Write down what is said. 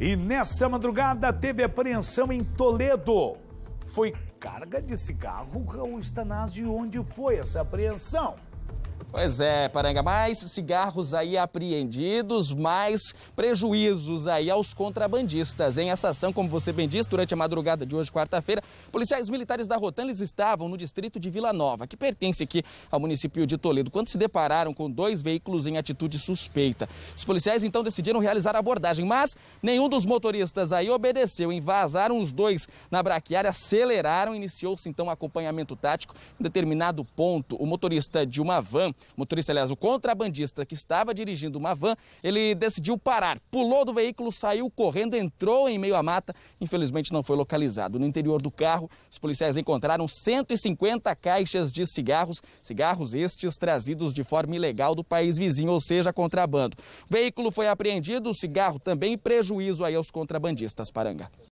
E nessa madrugada teve apreensão em Toledo. Foi carga de cigarro, Raul Stanazio, onde foi essa apreensão? Pois é, Paranga, mais cigarros aí apreendidos, mais prejuízos aí aos contrabandistas. Em essa ação, como você bem disse, durante a madrugada de hoje, quarta-feira, policiais militares da Rotan eles estavam no distrito de Vila Nova, que pertence aqui ao município de Toledo, quando se depararam com dois veículos em atitude suspeita. Os policiais então decidiram realizar a abordagem, mas nenhum dos motoristas aí obedeceu. Invasaram os dois na braquiária, aceleraram, iniciou-se então um acompanhamento tático em determinado ponto. O motorista de uma van motorista, aliás, o contrabandista que estava dirigindo uma van, ele decidiu parar, pulou do veículo, saiu correndo, entrou em meio à mata, infelizmente não foi localizado. No interior do carro, os policiais encontraram 150 caixas de cigarros, cigarros estes trazidos de forma ilegal do país vizinho, ou seja, contrabando. O veículo foi apreendido, o cigarro também prejuízo aí aos contrabandistas, Paranga.